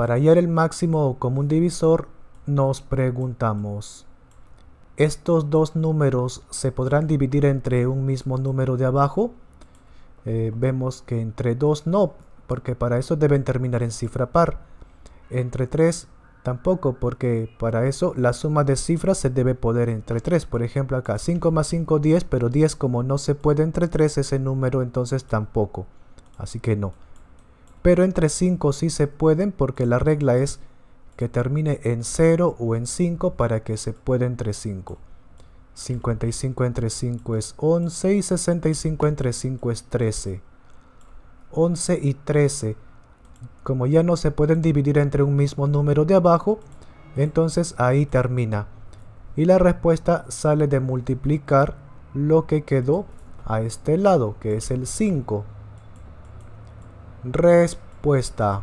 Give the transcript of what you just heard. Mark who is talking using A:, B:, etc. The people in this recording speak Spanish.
A: Para hallar el máximo común divisor nos preguntamos, ¿estos dos números se podrán dividir entre un mismo número de abajo? Eh, vemos que entre 2 no, porque para eso deben terminar en cifra par. Entre 3 tampoco, porque para eso la suma de cifras se debe poder entre 3. Por ejemplo acá 5 más 5, 10, pero 10 como no se puede entre 3, ese número entonces tampoco. Así que no pero entre 5 sí se pueden porque la regla es que termine en 0 o en 5 para que se pueda entre 5. 55 entre 5 es 11 y 65 entre 5 es 13. 11 y 13. Como ya no se pueden dividir entre un mismo número de abajo, entonces ahí termina. Y la respuesta sale de multiplicar lo que quedó a este lado, que es el 5. Respuesta.